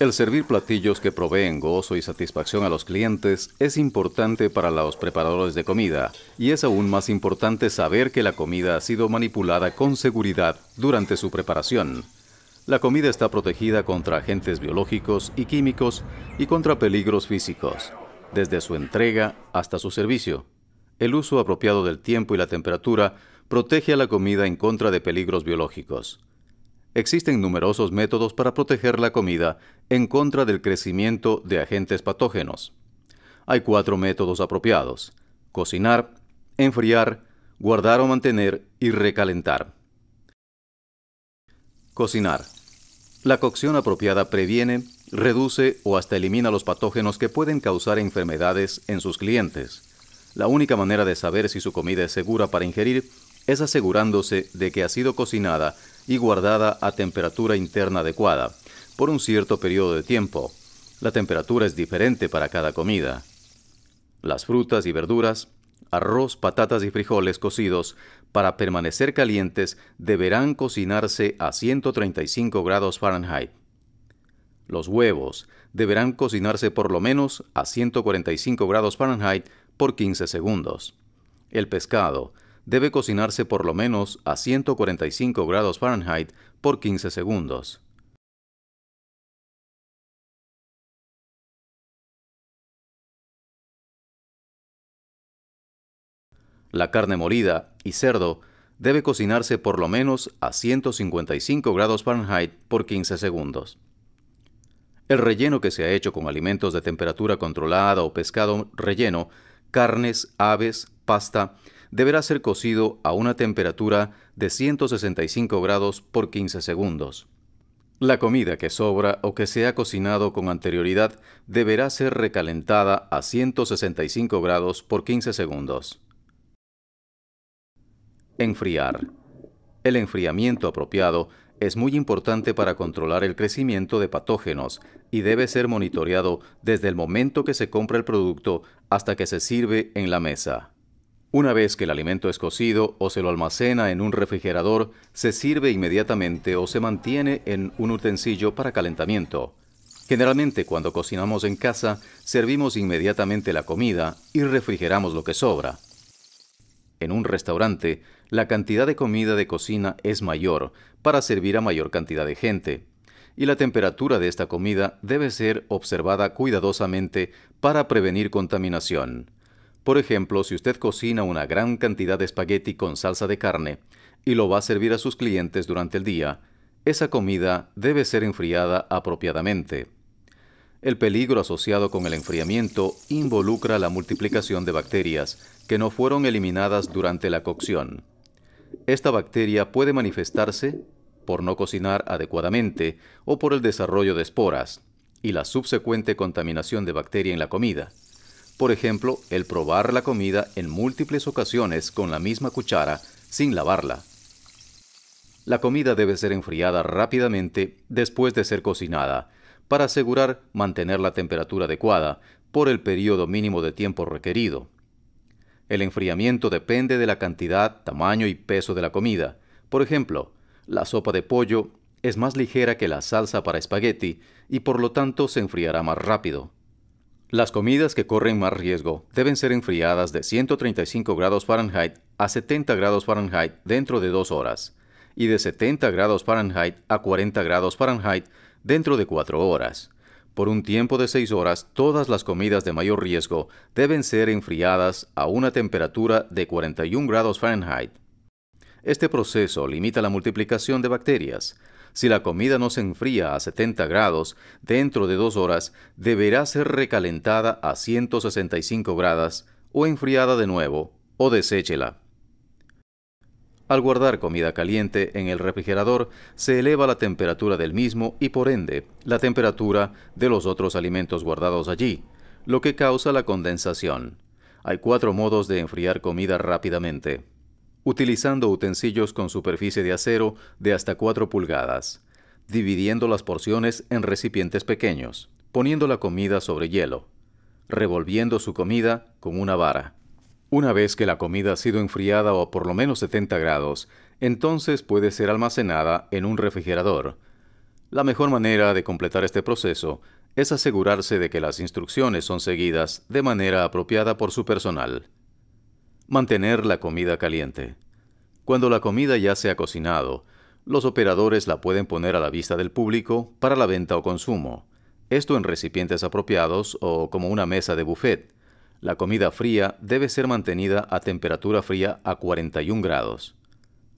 El servir platillos que proveen gozo y satisfacción a los clientes es importante para los preparadores de comida y es aún más importante saber que la comida ha sido manipulada con seguridad durante su preparación. La comida está protegida contra agentes biológicos y químicos y contra peligros físicos, desde su entrega hasta su servicio. El uso apropiado del tiempo y la temperatura protege a la comida en contra de peligros biológicos. Existen numerosos métodos para proteger la comida en contra del crecimiento de agentes patógenos. Hay cuatro métodos apropiados. Cocinar, enfriar, guardar o mantener y recalentar. Cocinar. La cocción apropiada previene, reduce o hasta elimina los patógenos que pueden causar enfermedades en sus clientes. La única manera de saber si su comida es segura para ingerir es asegurándose de que ha sido cocinada y guardada a temperatura interna adecuada por un cierto periodo de tiempo. La temperatura es diferente para cada comida. Las frutas y verduras, arroz, patatas y frijoles cocidos, para permanecer calientes, deberán cocinarse a 135 grados Fahrenheit. Los huevos deberán cocinarse por lo menos a 145 grados Fahrenheit por 15 segundos. El pescado debe cocinarse por lo menos a 145 grados Fahrenheit por 15 segundos. La carne molida y cerdo debe cocinarse por lo menos a 155 grados Fahrenheit por 15 segundos. El relleno que se ha hecho con alimentos de temperatura controlada o pescado relleno, carnes, aves, pasta, deberá ser cocido a una temperatura de 165 grados por 15 segundos. La comida que sobra o que se ha cocinado con anterioridad deberá ser recalentada a 165 grados por 15 segundos. Enfriar. El enfriamiento apropiado es muy importante para controlar el crecimiento de patógenos y debe ser monitoreado desde el momento que se compra el producto hasta que se sirve en la mesa. Una vez que el alimento es cocido o se lo almacena en un refrigerador, se sirve inmediatamente o se mantiene en un utensilio para calentamiento. Generalmente cuando cocinamos en casa, servimos inmediatamente la comida y refrigeramos lo que sobra. En un restaurante, la cantidad de comida de cocina es mayor para servir a mayor cantidad de gente, y la temperatura de esta comida debe ser observada cuidadosamente para prevenir contaminación. Por ejemplo, si usted cocina una gran cantidad de espagueti con salsa de carne y lo va a servir a sus clientes durante el día, esa comida debe ser enfriada apropiadamente. El peligro asociado con el enfriamiento involucra la multiplicación de bacterias que no fueron eliminadas durante la cocción. Esta bacteria puede manifestarse por no cocinar adecuadamente o por el desarrollo de esporas y la subsecuente contaminación de bacteria en la comida. Por ejemplo, el probar la comida en múltiples ocasiones con la misma cuchara sin lavarla. La comida debe ser enfriada rápidamente después de ser cocinada para asegurar mantener la temperatura adecuada por el periodo mínimo de tiempo requerido. El enfriamiento depende de la cantidad, tamaño y peso de la comida. Por ejemplo, la sopa de pollo es más ligera que la salsa para espagueti y por lo tanto se enfriará más rápido. Las comidas que corren más riesgo deben ser enfriadas de 135 grados Fahrenheit a 70 grados Fahrenheit dentro de dos horas y de 70 grados Fahrenheit a 40 grados Fahrenheit dentro de cuatro horas. Por un tiempo de 6 horas, todas las comidas de mayor riesgo deben ser enfriadas a una temperatura de 41 grados Fahrenheit. Este proceso limita la multiplicación de bacterias. Si la comida no se enfría a 70 grados, dentro de dos horas deberá ser recalentada a 165 grados o enfriada de nuevo o deséchela. Al guardar comida caliente en el refrigerador, se eleva la temperatura del mismo y por ende la temperatura de los otros alimentos guardados allí, lo que causa la condensación. Hay cuatro modos de enfriar comida rápidamente utilizando utensilios con superficie de acero de hasta 4 pulgadas, dividiendo las porciones en recipientes pequeños, poniendo la comida sobre hielo, revolviendo su comida con una vara. Una vez que la comida ha sido enfriada o por lo menos 70 grados, entonces puede ser almacenada en un refrigerador. La mejor manera de completar este proceso es asegurarse de que las instrucciones son seguidas de manera apropiada por su personal. Mantener la comida caliente. Cuando la comida ya se ha cocinado, los operadores la pueden poner a la vista del público para la venta o consumo. Esto en recipientes apropiados o como una mesa de buffet. La comida fría debe ser mantenida a temperatura fría a 41 grados.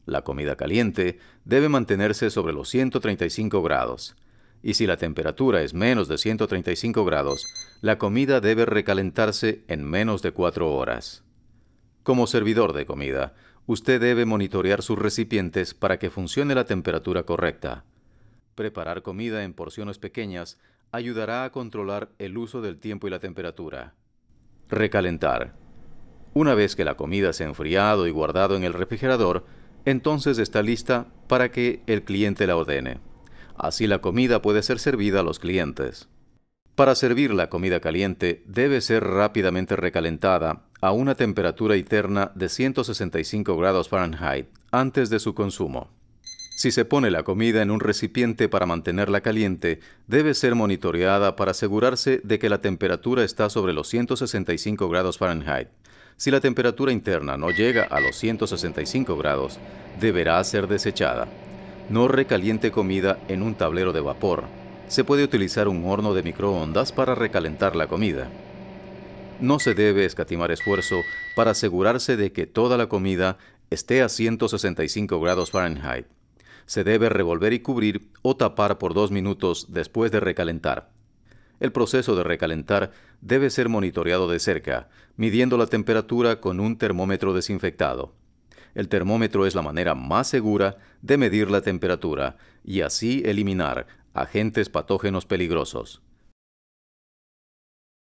La comida caliente debe mantenerse sobre los 135 grados. Y si la temperatura es menos de 135 grados, la comida debe recalentarse en menos de 4 horas. Como servidor de comida, usted debe monitorear sus recipientes para que funcione la temperatura correcta. Preparar comida en porciones pequeñas ayudará a controlar el uso del tiempo y la temperatura. Recalentar. Una vez que la comida se ha enfriado y guardado en el refrigerador, entonces está lista para que el cliente la ordene. Así la comida puede ser servida a los clientes. Para servir la comida caliente debe ser rápidamente recalentada a una temperatura interna de 165 grados Fahrenheit antes de su consumo. Si se pone la comida en un recipiente para mantenerla caliente, debe ser monitoreada para asegurarse de que la temperatura está sobre los 165 grados Fahrenheit. Si la temperatura interna no llega a los 165 grados, deberá ser desechada. No recaliente comida en un tablero de vapor, se puede utilizar un horno de microondas para recalentar la comida. No se debe escatimar esfuerzo para asegurarse de que toda la comida esté a 165 grados Fahrenheit. Se debe revolver y cubrir o tapar por dos minutos después de recalentar. El proceso de recalentar debe ser monitoreado de cerca, midiendo la temperatura con un termómetro desinfectado. El termómetro es la manera más segura de medir la temperatura y así eliminar agentes patógenos peligrosos.